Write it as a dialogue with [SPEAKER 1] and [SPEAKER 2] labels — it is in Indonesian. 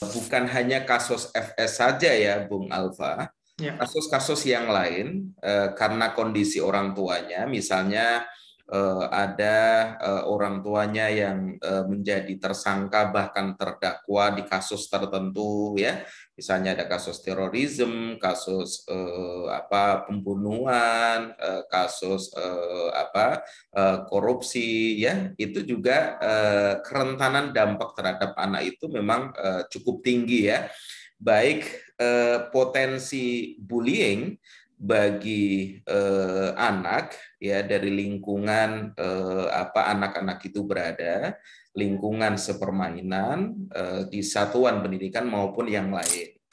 [SPEAKER 1] bukan hanya kasus FS saja ya, Bung Alfa. Ya. Kasus-kasus yang lain eh, karena kondisi orang tuanya, misalnya Eh, ada eh, orang tuanya yang eh, menjadi tersangka bahkan terdakwa di kasus tertentu ya misalnya ada kasus terorisme kasus apa pembunuhan kasus apa korupsi ya itu juga kerentanan dampak terhadap anak itu memang cukup tinggi ya baik potensi bullying bagi eh, anak ya dari lingkungan eh, apa anak-anak itu berada, lingkungan sepermainan eh, di satuan pendidikan maupun yang lain.